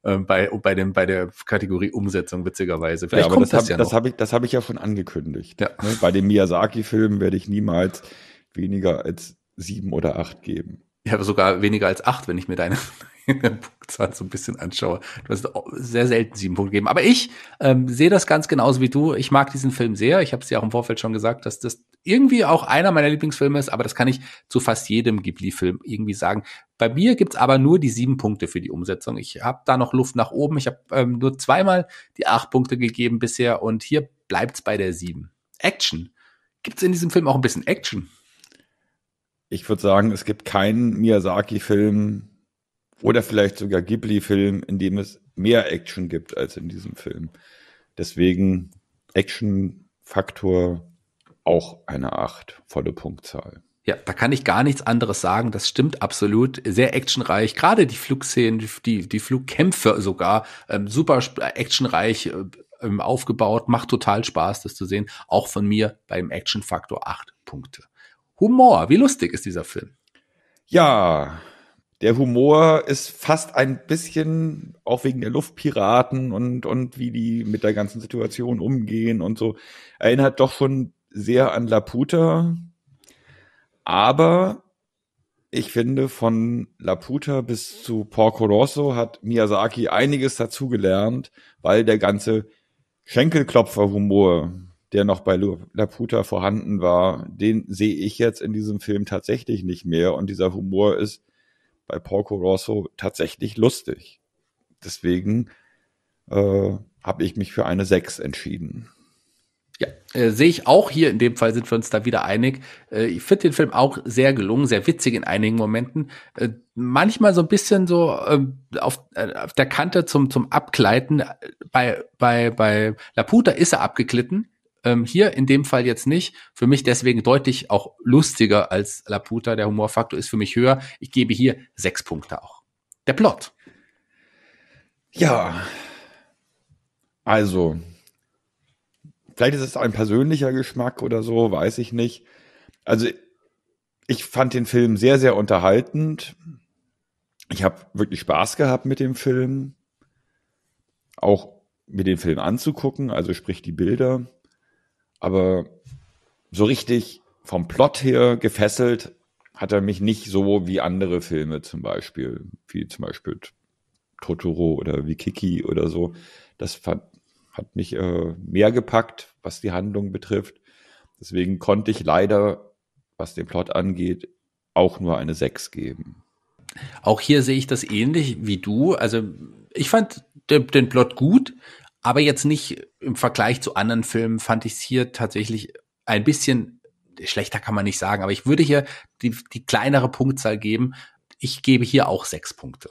Ähm, bei, oh, bei, dem, bei der Kategorie Umsetzung, witzigerweise. Vielleicht ja, aber kommt das, das, ja hab, das
habe ich, das hab ich ja schon angekündigt. Ja. Ne? Bei den miyazaki filmen werde ich niemals
weniger als sieben oder acht geben ja, sogar weniger als acht, wenn ich mir deine, Punktzahl so ein bisschen anschaue. Du hast sehr selten sieben Punkte gegeben. Aber ich ähm, sehe das ganz genauso wie du. Ich mag diesen Film sehr. Ich habe es ja auch im Vorfeld schon gesagt, dass das irgendwie auch einer meiner Lieblingsfilme ist, aber das kann ich zu fast jedem Ghibli-Film irgendwie sagen. Bei mir gibt es aber nur die sieben Punkte für die Umsetzung. Ich habe da noch Luft nach oben. Ich habe ähm, nur zweimal die acht Punkte gegeben bisher und hier bleibt es bei der sieben. Action. Gibt es in diesem Film auch ein bisschen Action? ich würde sagen, es gibt keinen Miyazaki-Film oder
vielleicht sogar Ghibli-Film, in dem es mehr Action gibt als in diesem Film. Deswegen Action-Faktor auch eine 8, volle
Punktzahl. Ja, da kann ich gar nichts anderes sagen. Das stimmt absolut. Sehr actionreich. Gerade die Flugszenen, die, die Flugkämpfe sogar, ähm, super actionreich ähm, aufgebaut. Macht total Spaß, das zu sehen. Auch von mir beim Action-Faktor 8 Punkte. Humor. Wie lustig ist dieser Film? Ja, der Humor ist
fast ein bisschen, auch wegen der Luftpiraten und, und wie die mit der ganzen Situation umgehen und so, erinnert doch schon sehr an Laputa. Aber ich finde, von Laputa bis zu Porco Rosso hat Miyazaki einiges dazugelernt, weil der ganze Schenkelklopfer-Humor, der noch bei Laputa vorhanden war, den sehe ich jetzt in diesem Film tatsächlich nicht mehr. Und dieser Humor ist bei Porco Rosso tatsächlich lustig. Deswegen äh, habe ich mich für eine 6
entschieden. Ja, äh, sehe ich auch hier. In dem Fall sind wir uns da wieder einig. Äh, ich finde den Film auch sehr gelungen, sehr witzig in einigen Momenten. Äh, manchmal so ein bisschen so äh, auf, äh, auf der Kante zum, zum Abgleiten. Äh, bei, bei, bei Laputa ist er abgeglitten. Ähm, hier in dem Fall jetzt nicht. Für mich deswegen deutlich auch lustiger als Laputa. Der Humorfaktor ist für mich höher. Ich gebe hier sechs Punkte auch. Der Plot. Ja. Also,
vielleicht ist es ein persönlicher Geschmack oder so, weiß ich nicht. Also, ich fand den Film sehr, sehr unterhaltend. Ich habe wirklich Spaß gehabt mit dem Film. Auch mit dem Film anzugucken, also sprich die Bilder. Aber so richtig vom Plot her gefesselt hat er mich nicht so wie andere Filme zum Beispiel, wie zum Beispiel Totoro oder wie Kiki oder so. Das hat, hat mich äh, mehr gepackt, was die Handlung betrifft. Deswegen konnte ich leider, was
den Plot angeht, auch nur eine 6 geben. Auch hier sehe ich das ähnlich wie du. Also ich fand den, den Plot gut, aber jetzt nicht im Vergleich zu anderen Filmen fand ich es hier tatsächlich ein bisschen schlechter kann man nicht sagen, aber ich würde hier die, die kleinere Punktzahl geben. Ich gebe hier auch sechs Punkte.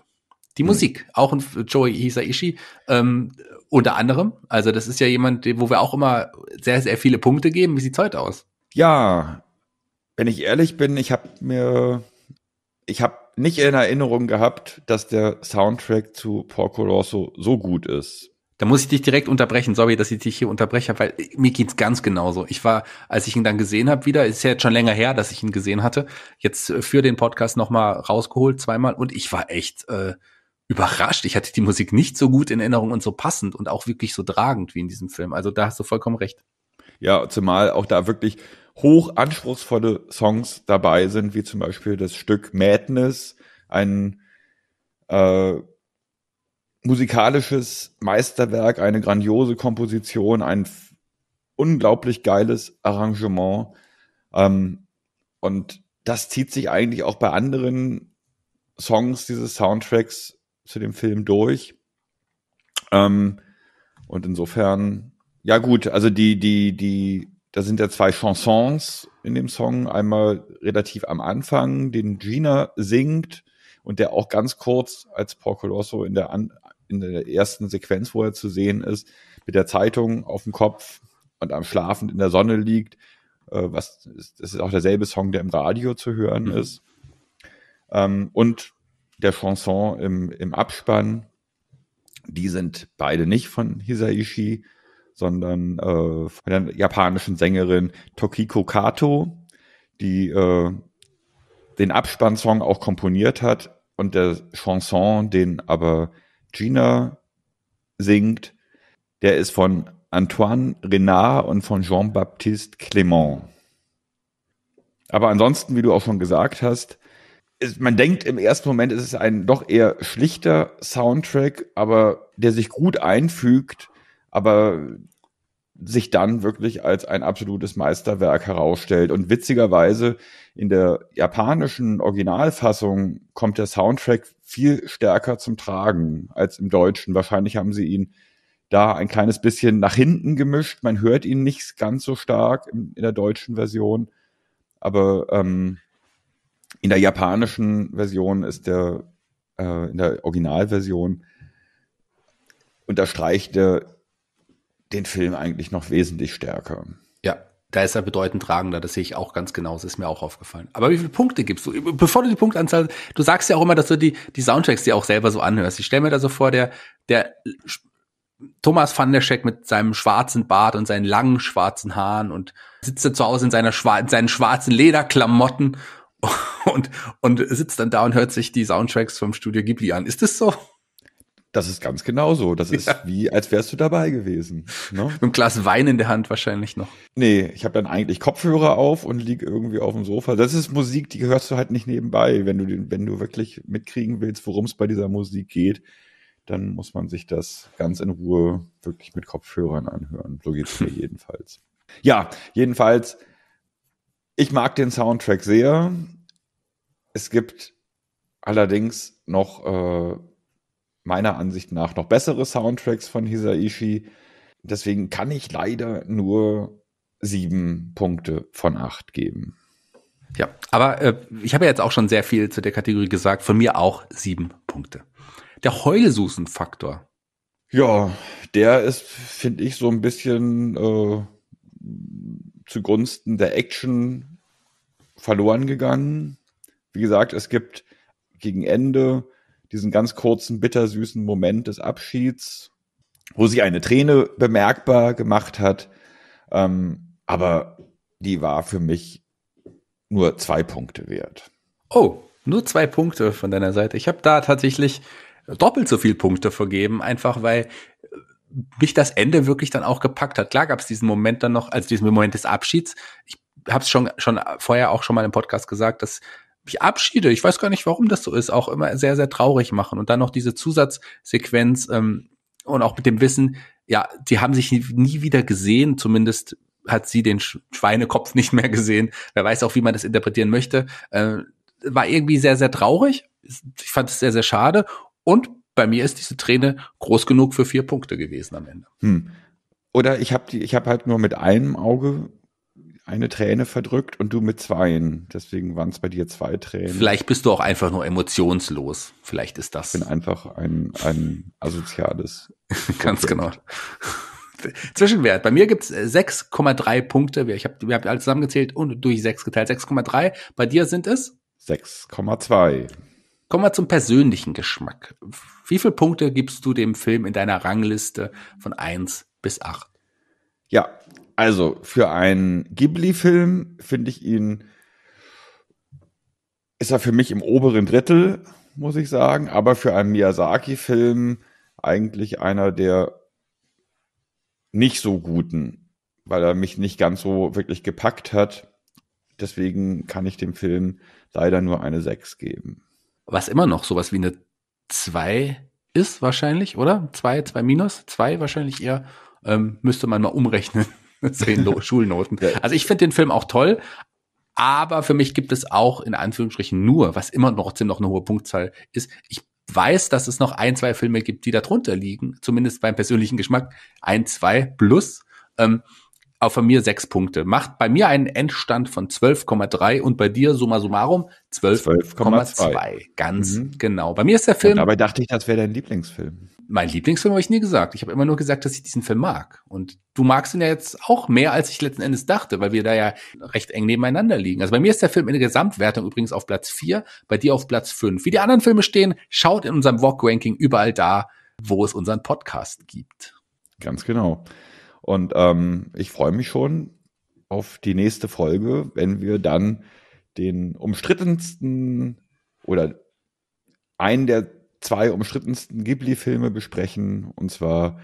Die mhm. Musik, auch ein Joey Hisaishi, ähm, unter anderem. Also das ist ja jemand, wo wir auch immer sehr, sehr viele Punkte geben. Wie sieht es heute aus? Ja, wenn
ich ehrlich bin, ich habe mir, ich habe nicht in Erinnerung gehabt, dass der
Soundtrack zu Porco Rosso so gut ist. Da muss ich dich direkt unterbrechen. Sorry, dass ich dich hier unterbreche, weil mir geht's ganz genauso. Ich war, als ich ihn dann gesehen habe, wieder, ist ja jetzt schon länger her, dass ich ihn gesehen hatte, jetzt äh, für den Podcast nochmal rausgeholt, zweimal, und ich war echt äh, überrascht. Ich hatte die Musik nicht so gut in Erinnerung und so passend und auch wirklich so tragend wie in diesem Film. Also da hast du vollkommen recht. Ja, zumal auch da wirklich hoch anspruchsvolle
Songs dabei sind, wie zum Beispiel das Stück Madness, ein äh, musikalisches Meisterwerk, eine grandiose Komposition, ein unglaublich geiles Arrangement. Ähm, und das zieht sich eigentlich auch bei anderen Songs dieses Soundtracks zu dem Film durch. Ähm, und insofern, ja gut, also die, die, die, da sind ja zwei Chansons in dem Song. Einmal relativ am Anfang, den Gina singt und der auch ganz kurz als Paul Colosso in der An in der ersten Sequenz, wo er zu sehen ist, mit der Zeitung auf dem Kopf und am schlafend in der Sonne liegt. Äh, was ist, das ist auch derselbe Song, der im Radio zu hören mhm. ist. Ähm, und der Chanson im, im Abspann. Die sind beide nicht von Hisaishi, sondern äh, von der japanischen Sängerin Tokiko Kato, die äh, den Abspannsong auch komponiert hat und der Chanson den aber Gina singt, der ist von Antoine Renard und von Jean-Baptiste Clément. Aber ansonsten, wie du auch schon gesagt hast, ist, man denkt im ersten Moment, es ist ein doch eher schlichter Soundtrack, aber der sich gut einfügt, aber sich dann wirklich als ein absolutes Meisterwerk herausstellt. Und witzigerweise in der japanischen Originalfassung kommt der Soundtrack viel stärker zum Tragen als im Deutschen. Wahrscheinlich haben sie ihn da ein kleines bisschen nach hinten gemischt. Man hört ihn nicht ganz so stark in, in der deutschen Version. Aber ähm, in der japanischen Version ist der, äh, in der Originalversion unterstreicht der den Film
eigentlich noch wesentlich stärker. Ja, da ist er bedeutend tragender, das sehe ich auch ganz genau, das ist mir auch aufgefallen. Aber wie viele Punkte gibst du? Bevor du die Punktanzahl, du sagst ja auch immer, dass du die, die Soundtracks dir auch selber so anhörst. Ich stelle mir da so vor, der, der Thomas van der Scheck mit seinem schwarzen Bart und seinen langen schwarzen Haaren und sitzt da zu Hause in, seiner Schwa in seinen schwarzen Lederklamotten und, und sitzt dann da und hört sich die Soundtracks vom Studio Ghibli an. Ist das so? Das ist ganz genau so. Das ist ja. wie, als wärst du dabei gewesen. Ne? Mit einem
Glas Wein in der Hand wahrscheinlich noch. Nee, ich habe dann eigentlich Kopfhörer auf und lieg irgendwie auf dem Sofa. Das ist Musik, die hörst du halt nicht nebenbei. Wenn du, wenn du wirklich mitkriegen willst, worum es bei dieser Musik geht, dann muss man sich das ganz in Ruhe wirklich mit Kopfhörern anhören. So geht's mir jedenfalls. Ja, jedenfalls, ich mag den Soundtrack sehr. Es gibt allerdings noch äh, meiner Ansicht nach noch bessere Soundtracks von Hisaishi. Deswegen kann ich leider nur sieben Punkte von acht geben.
Ja, aber äh, ich habe ja jetzt auch schon sehr viel zu der Kategorie gesagt. Von mir auch sieben Punkte. Der Heulsusen-Faktor.
Ja, der ist, finde ich, so ein bisschen äh, zugunsten der Action verloren gegangen. Wie gesagt, es gibt gegen Ende diesen ganz kurzen, bittersüßen Moment des Abschieds, wo sie eine Träne bemerkbar gemacht hat. Ähm, aber die war für mich nur
zwei Punkte wert. Oh, nur zwei Punkte von deiner Seite. Ich habe da tatsächlich doppelt so viele Punkte vergeben, einfach weil mich das Ende wirklich dann auch gepackt hat. Klar gab es diesen Moment dann noch, also diesen Moment des Abschieds. Ich habe es schon, schon vorher auch schon mal im Podcast gesagt, dass mich Abschiede, ich weiß gar nicht, warum das so ist, auch immer sehr, sehr traurig machen. Und dann noch diese Zusatzsequenz ähm, und auch mit dem Wissen, ja, die haben sich nie, wieder gesehen, zumindest hat sie den Schweinekopf nicht mehr gesehen. Wer weiß auch, wie man das interpretieren möchte. Äh, war irgendwie sehr, sehr traurig. Ich fand es sehr, sehr schade. Und bei mir ist diese Träne groß genug für vier Punkte gewesen am Ende. Hm. Oder ich
habe ich hab halt nur mit einem Auge eine Träne verdrückt und du mit zweien. Deswegen waren es bei dir zwei Tränen. Vielleicht
bist du auch einfach nur emotionslos. Vielleicht ist das. Ich bin einfach ein, ein asoziales. Ganz genau. Zwischenwert. Bei mir gibt es 6,3 Punkte. Wir, ich hab, wir haben alle zusammengezählt und durch 6 geteilt. 6,3. Bei dir sind es? 6,2. Kommen wir zum persönlichen Geschmack. Wie viele Punkte gibst du dem Film in deiner Rangliste von 1 bis 8?
Ja, also für einen Ghibli-Film finde ich ihn, ist er für mich im oberen Drittel, muss ich sagen, aber für einen Miyazaki-Film eigentlich einer der nicht so guten, weil er mich nicht ganz so wirklich gepackt hat. Deswegen kann ich
dem Film leider nur eine 6 geben. Was immer noch sowas wie eine 2 ist wahrscheinlich, oder? 2, 2 minus, 2 wahrscheinlich eher. Ähm, müsste man mal umrechnen. Zehn no Schulnoten. Also ich finde den Film auch toll, aber für mich gibt es auch in Anführungsstrichen nur, was immer noch ziemlich noch eine hohe Punktzahl ist. Ich weiß, dass es noch ein, zwei Filme gibt, die darunter liegen, zumindest beim persönlichen Geschmack. Ein, zwei plus. Ähm, auch von mir sechs Punkte. Macht bei mir einen Endstand von 12,3 und bei dir summa summarum 12,2. 12 Ganz mhm. genau. Bei mir ist der Film. Und dabei dachte ich, das wäre dein Lieblingsfilm mein Lieblingsfilm habe ich nie gesagt. Ich habe immer nur gesagt, dass ich diesen Film mag. Und du magst ihn ja jetzt auch mehr, als ich letzten Endes dachte, weil wir da ja recht eng nebeneinander liegen. Also bei mir ist der Film in der Gesamtwertung übrigens auf Platz 4, bei dir auf Platz 5. Wie die anderen Filme stehen, schaut in unserem Walk-Ranking überall da, wo es unseren Podcast gibt. Ganz genau. Und
ähm, ich freue mich schon auf die nächste Folge, wenn wir dann den umstrittensten oder einen der zwei umstrittensten Ghibli-Filme besprechen, und zwar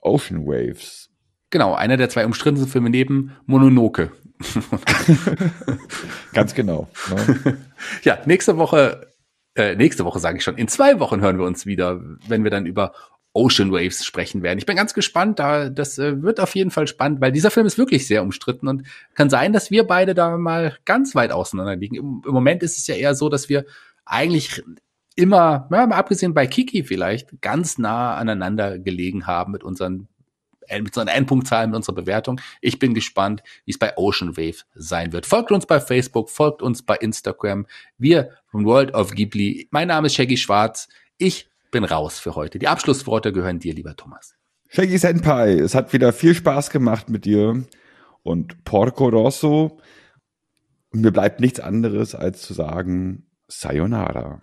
Ocean Waves.
Genau, einer der zwei umstrittensten Filme neben Mononoke. Ganz genau. Ne? ja, nächste Woche, äh, nächste Woche sage ich schon, in zwei Wochen hören wir uns wieder, wenn wir dann über Ocean Waves sprechen werden. Ich bin ganz gespannt, da das äh, wird auf jeden Fall spannend, weil dieser Film ist wirklich sehr umstritten und kann sein, dass wir beide da mal ganz weit auseinander liegen. Im, Im, Moment ist es ja eher so, dass wir eigentlich immer, ja, mal abgesehen bei Kiki vielleicht, ganz nah aneinander gelegen haben mit unseren äh, mit unseren Endpunktzahlen, mit unserer Bewertung. Ich bin gespannt, wie es bei Ocean Wave sein wird. Folgt uns bei Facebook, folgt uns bei Instagram. Wir vom World of Ghibli. Mein Name ist Shaggy Schwarz. Ich bin raus für heute. Die Abschlussworte gehören dir, lieber Thomas.
Shaggy Senpai, es hat wieder viel Spaß gemacht mit dir und Porco Rosso. Mir bleibt nichts anderes als zu sagen, Sayonara.